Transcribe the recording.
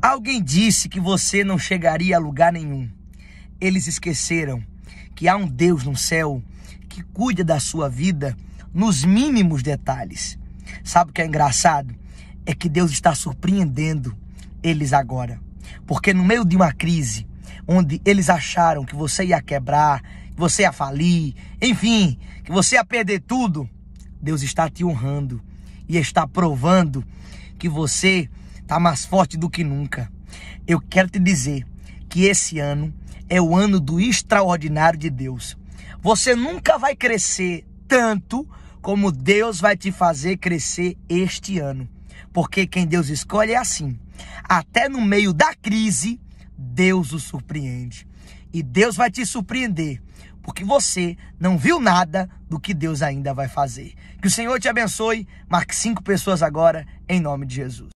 Alguém disse que você não chegaria a lugar nenhum. Eles esqueceram que há um Deus no céu que cuida da sua vida nos mínimos detalhes. Sabe o que é engraçado? É que Deus está surpreendendo eles agora. Porque no meio de uma crise, onde eles acharam que você ia quebrar, que você ia falir, enfim, que você ia perder tudo, Deus está te honrando e está provando que você tá mais forte do que nunca. Eu quero te dizer que esse ano é o ano do extraordinário de Deus. Você nunca vai crescer tanto como Deus vai te fazer crescer este ano. Porque quem Deus escolhe é assim. Até no meio da crise, Deus o surpreende. E Deus vai te surpreender, porque você não viu nada do que Deus ainda vai fazer. Que o Senhor te abençoe. Marque cinco pessoas agora, em nome de Jesus.